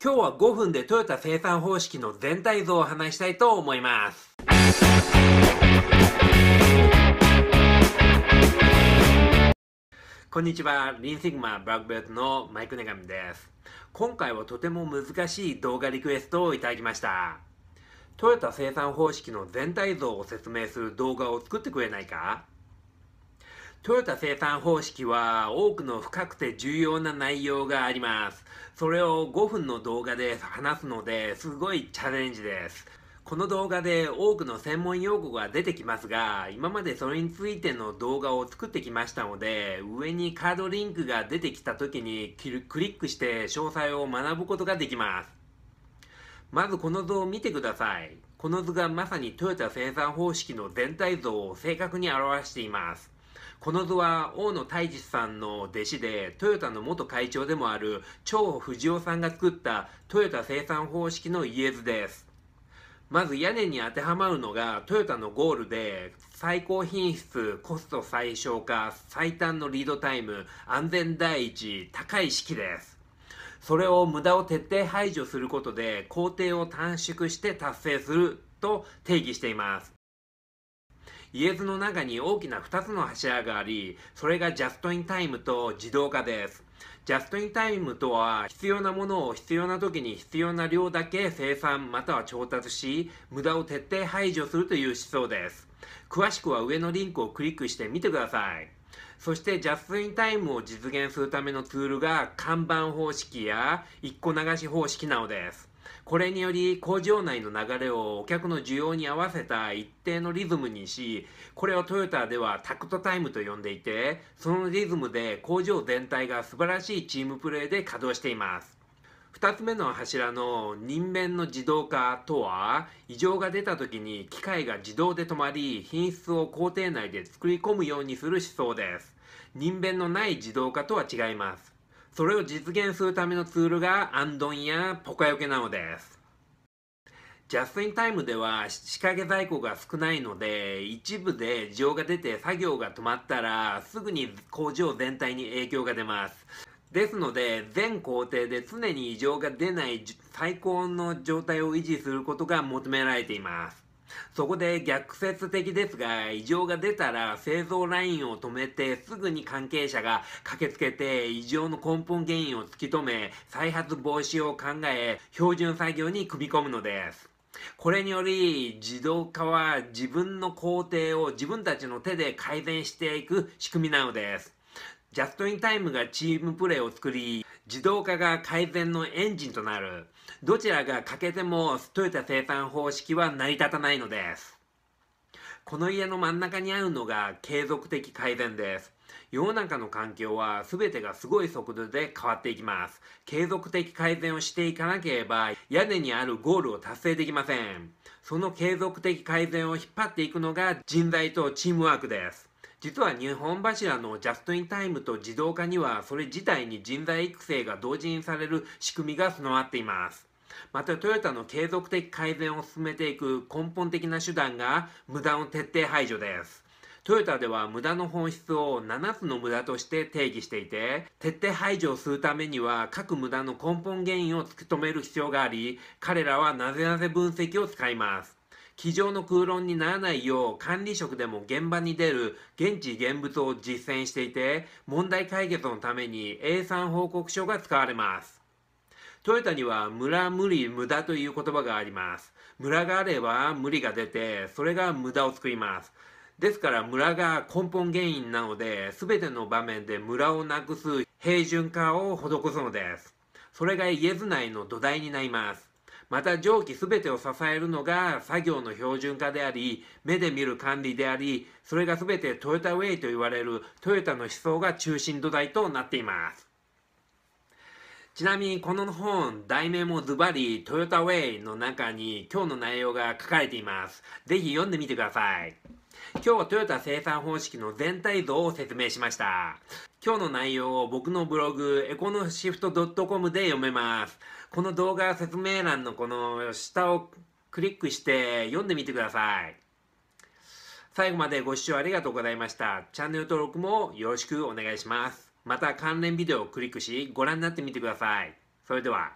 今日は5分でトヨタ生産方式の全体像を話したいと思います。こんにちは、リンシグマブラックベルトのマイクネガミです。今回はとても難しい動画リクエストをいただきました。トヨタ生産方式の全体像を説明する動画を作ってくれないかトヨタ生産方式は多くの深くて重要な内容があります。それを5分の動画で話すのですごいチャレンジです。この動画で多くの専門用語が出てきますが、今までそれについての動画を作ってきましたので、上にカードリンクが出てきた時にクリックして詳細を学ぶことができます。まずこの図を見てください。この図がまさにトヨタ生産方式の全体像を正確に表しています。この図は大野泰治さんの弟子でトヨタの元会長でもある張藤夫さんが作ったトヨタ生産方式の家図です。まず屋根に当てはまるのがトヨタのゴールで最高品質、コスト最小化、最短のリードタイム、安全第一、高い式です。それを無駄を徹底排除することで工程を短縮して達成すると定義しています。家図の中に大きな2つの柱があり、それがジャストインタイムと自動化です。ジャストインタイムとは、必要なものを必要な時に必要な量だけ生産または調達し、無駄を徹底排除するという思想です。詳しくは上のリンクをクリックしてみてください。そしてジャストインタイムを実現するためのツールが看板方式や1個流し方式なのです。これにより工場内の流れをお客の需要に合わせた一定のリズムにし、これをトヨタではタクトタイムと呼んでいて、そのリズムで工場全体が素晴らしいチームプレーで稼働しています。2つ目の柱の人面の自動化とは異常が出た時に機械が自動で止まり品質を工程内で作り込むようにする思想です人面のない自動化とは違いますそれを実現するためのツールがアンドンやポカヨケなのです。ジャスインタイムでは仕掛け在庫が少ないので、一部で需要が出て作業が止まったら、すぐに工場全体に影響が出ます。ですので、全工程で常に異常が出ない最高の状態を維持することが求められています。そこで逆説的ですが、異常が出たら製造ラインを止めてすぐに関係者が駆けつけて異常の根本原因を突き止め、再発防止を考え、標準作業に組み込むのです。これにより自動化は自分の工程を自分たちの手で改善していく仕組みなのです。ジャストインタイムがチームプレーを作り、自動化が改善のエンジンとなる。どちらが欠けてもトヨタ生産方式は成り立たないのです。この家の真ん中にあるのが継続的改善です。世の中の環境は全てがすごい速度で変わっていきます。継続的改善をしていかなければ屋根にあるゴールを達成できません。その継続的改善を引っ張っていくのが人材とチームワークです。実は日本柱のジャストインタイムと自動化にはそれ自体に人材育成が同時にされる仕組みが備わっています。またトヨタの継続的改善を進めていく根本的な手段が無駄の徹底排除です。トヨタでは無駄の本質を7つの無駄として定義していて、徹底排除をするためには各無駄の根本原因を突き止める必要があり、彼らはなぜなぜ分析を使います。机上の空論にならないよう管理職でも現場に出る現地現物を実践していて、問題解決のために A3 報告書が使われます。トヨタには村無理無駄という言葉があります。村があれば無理が出て、それが無駄を作ります。ですから村が根本原因なので、全ての場面で村をなくす平準化を施すのです。それがイエズ内の土台になります。また上記全てを支えるのが作業の標準化であり目で見る管理でありそれが全てトヨタウェイと言われるトヨタの思想が中心土台となっていますちなみにこの本、題名もズバリトヨタウェイの中に今日の内容が書かれています。是非読んでみてください。今日はトヨタ生産方式の全体像を説明しました。今日の内容を僕のブログ、エコノシフト .com で読めます。この動画説明欄のこの下をクリックして読んでみてください。最後までご視聴ありがとうございました。チャンネル登録もよろしくお願いします。また関連ビデオをクリックしご覧になってみてください。それでは。